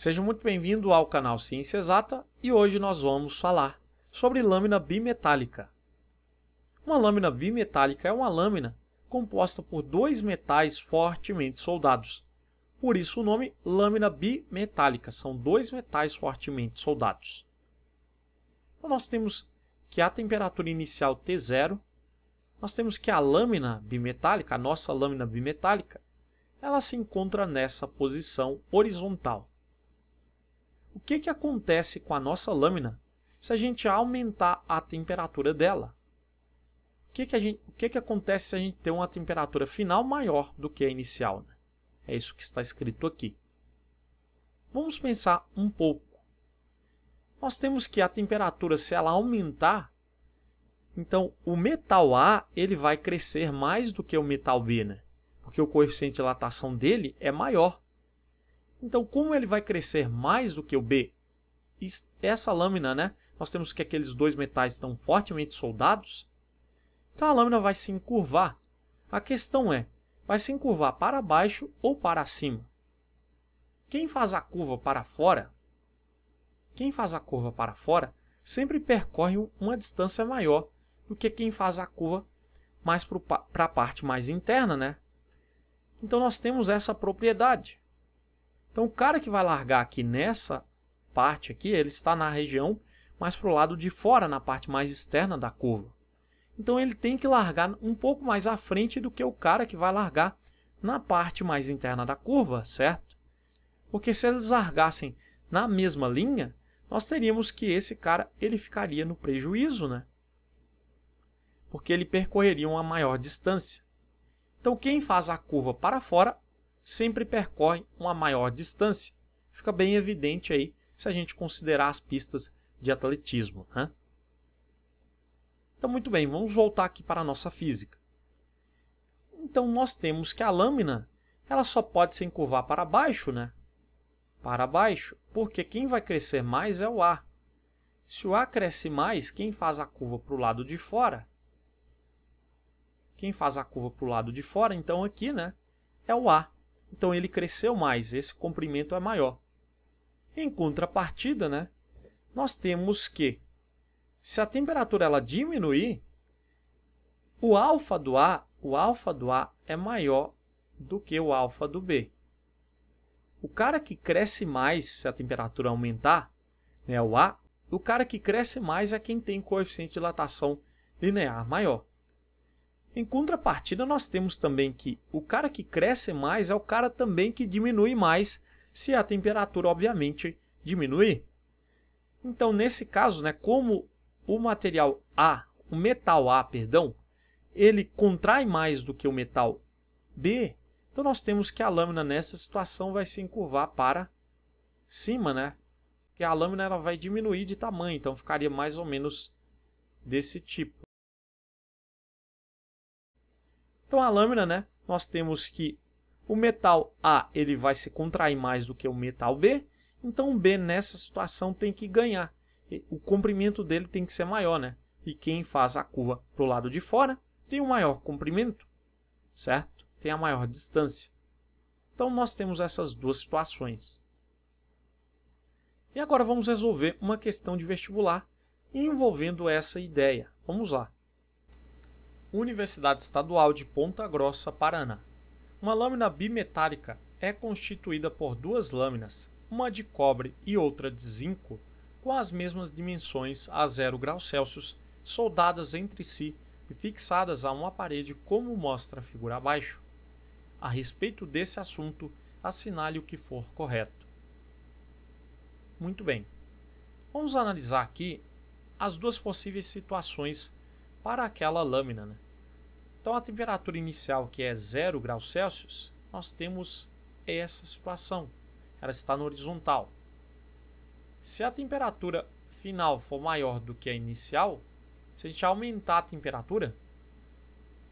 Seja muito bem-vindo ao canal Ciência Exata e hoje nós vamos falar sobre lâmina bimetálica. Uma lâmina bimetálica é uma lâmina composta por dois metais fortemente soldados. Por isso o nome lâmina bimetálica, são dois metais fortemente soldados. Então nós temos que a temperatura inicial T0, nós temos que a lâmina bimetálica, a nossa lâmina bimetálica, ela se encontra nessa posição horizontal que, que acontece com a nossa lâmina se a gente aumentar a temperatura dela? O que, que, a gente, o que, que acontece se a gente tem uma temperatura final maior do que a inicial? Né? É isso que está escrito aqui. Vamos pensar um pouco. Nós temos que a temperatura, se ela aumentar, então o metal A ele vai crescer mais do que o metal B, né? porque o coeficiente de dilatação dele é maior. Então, como ele vai crescer mais do que o B? Essa lâmina, né? Nós temos que aqueles dois metais estão fortemente soldados. Então, a lâmina vai se encurvar. A questão é, vai se encurvar para baixo ou para cima? Quem faz a curva para fora, quem faz a curva para fora, sempre percorre uma distância maior do que quem faz a curva mais para a parte mais interna, né? Então nós temos essa propriedade. Então o cara que vai largar aqui nessa parte aqui, ele está na região mais para o lado de fora, na parte mais externa da curva. Então ele tem que largar um pouco mais à frente do que o cara que vai largar na parte mais interna da curva, certo? Porque se eles largassem na mesma linha, nós teríamos que esse cara ele ficaria no prejuízo, né? Porque ele percorreria uma maior distância. Então quem faz a curva para fora sempre percorre uma maior distância. Fica bem evidente aí se a gente considerar as pistas de atletismo. Né? Então, muito bem, vamos voltar aqui para a nossa física. Então, nós temos que a lâmina ela só pode se encurvar para baixo, né? Para baixo, porque quem vai crescer mais é o ar. Se o ar cresce mais, quem faz a curva para o lado de fora? Quem faz a curva para o lado de fora, então aqui, né? É o ar. Então ele cresceu mais, esse comprimento é maior. Em contrapartida, né, nós temos que se a temperatura ela diminuir, o alfa do A, o alfa do A é maior do que o alfa do B. O cara que cresce mais se a temperatura aumentar, né, o A, o cara que cresce mais é quem tem coeficiente de dilatação linear maior. Em contrapartida, nós temos também que o cara que cresce mais é o cara também que diminui mais, se a temperatura, obviamente, diminuir. Então, nesse caso, né, como o material A, o metal A, perdão, ele contrai mais do que o metal B, então nós temos que a lâmina nessa situação vai se encurvar para cima, né? Que a lâmina ela vai diminuir de tamanho, então ficaria mais ou menos desse tipo. Então a lâmina, né? Nós temos que o metal A ele vai se contrair mais do que o metal B, então o B nessa situação tem que ganhar. O comprimento dele tem que ser maior, né? E quem faz a curva para o lado de fora tem o um maior comprimento, certo? Tem a maior distância. Então nós temos essas duas situações. E agora vamos resolver uma questão de vestibular envolvendo essa ideia. Vamos lá. Universidade Estadual de Ponta Grossa, Paraná. Uma lâmina bimetálica é constituída por duas lâminas, uma de cobre e outra de zinco, com as mesmas dimensões a 0 graus Celsius, soldadas entre si e fixadas a uma parede, como mostra a figura abaixo. A respeito desse assunto, assinale o que for correto. Muito bem. Vamos analisar aqui as duas possíveis situações para aquela lâmina. Né? Então a temperatura inicial que é 0 graus Celsius, nós temos essa situação. Ela está no horizontal. Se a temperatura final for maior do que a inicial, se a gente aumentar a temperatura,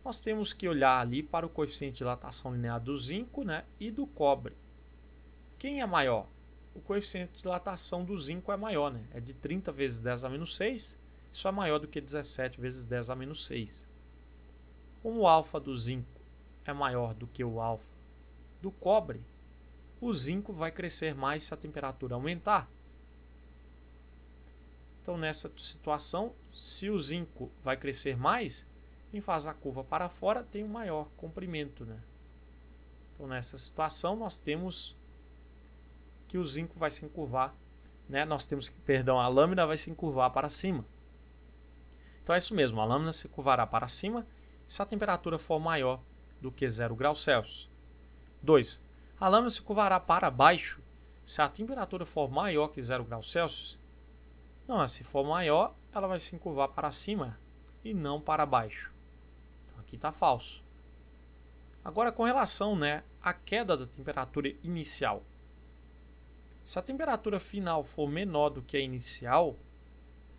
nós temos que olhar ali para o coeficiente de dilatação linear do zinco né, e do cobre. Quem é maior? O coeficiente de dilatação do zinco é maior, né? é de 30 vezes 10 a menos 6 isso é maior do que 17 vezes 10 a menos 6. Como o alfa do zinco é maior do que o alfa do cobre, o zinco vai crescer mais se a temperatura aumentar. Então, nessa situação, se o zinco vai crescer mais, quem faz a curva para fora tem um maior comprimento. Né? Então, nessa situação, nós temos que o zinco vai se encurvar, né? nós temos que, perdão, a lâmina vai se encurvar para cima. Então é isso mesmo, a lâmina se curvará para cima se a temperatura for maior do que 0 graus Celsius. 2. A lâmina se curvará para baixo se a temperatura for maior que 0 graus Celsius. Não, se for maior, ela vai se curvar para cima e não para baixo. Então aqui está falso. Agora com relação né, à queda da temperatura inicial. Se a temperatura final for menor do que a inicial,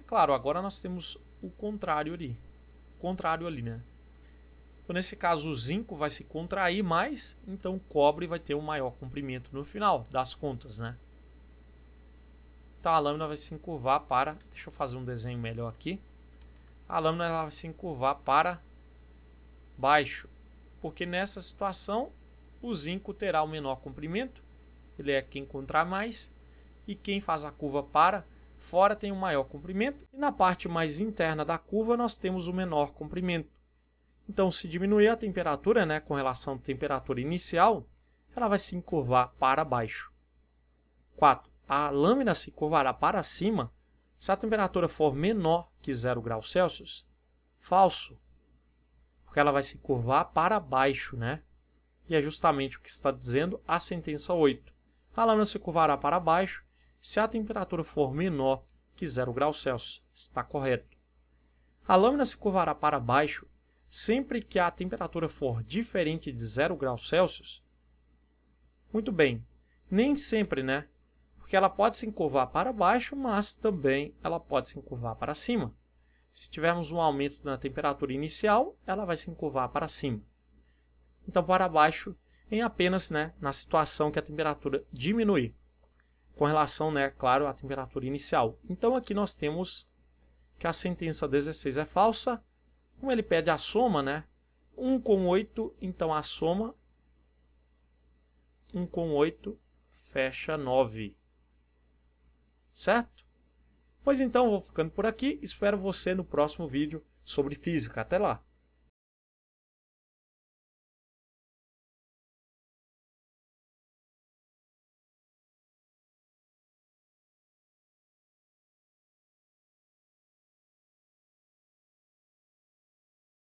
é claro, agora nós temos o contrário ali. Contrário ali, né? Então, nesse caso, o zinco vai se contrair mais, então o cobre vai ter um maior comprimento no final das contas, né? Então, a lâmina vai se encurvar para... Deixa eu fazer um desenho melhor aqui. A lâmina vai se encurvar para baixo, porque nessa situação o zinco terá o menor comprimento, ele é quem contrai mais, e quem faz a curva para Fora tem um maior comprimento e na parte mais interna da curva nós temos o um menor comprimento. Então, se diminuir a temperatura né, com relação à temperatura inicial, ela vai se encurvar para baixo. 4. A lâmina se curvará para cima se a temperatura for menor que 0 graus Celsius. Falso, porque ela vai se curvar para baixo, né? E é justamente o que está dizendo a sentença 8. A lâmina se curvará para baixo se a temperatura for menor que 0 graus Celsius, está correto. A lâmina se curvará para baixo sempre que a temperatura for diferente de 0 graus Celsius? Muito bem, nem sempre, né? Porque ela pode se encurvar para baixo, mas também ela pode se encurvar para cima. Se tivermos um aumento na temperatura inicial, ela vai se encurvar para cima. Então, para baixo, em apenas né, na situação que a temperatura diminuir com relação, né, claro, à temperatura inicial. Então aqui nós temos que a sentença 16 é falsa, como ele pede a soma, né, 1 com 8, então a soma 1 com 8 fecha 9, certo? Pois então, vou ficando por aqui, espero você no próximo vídeo sobre física. Até lá!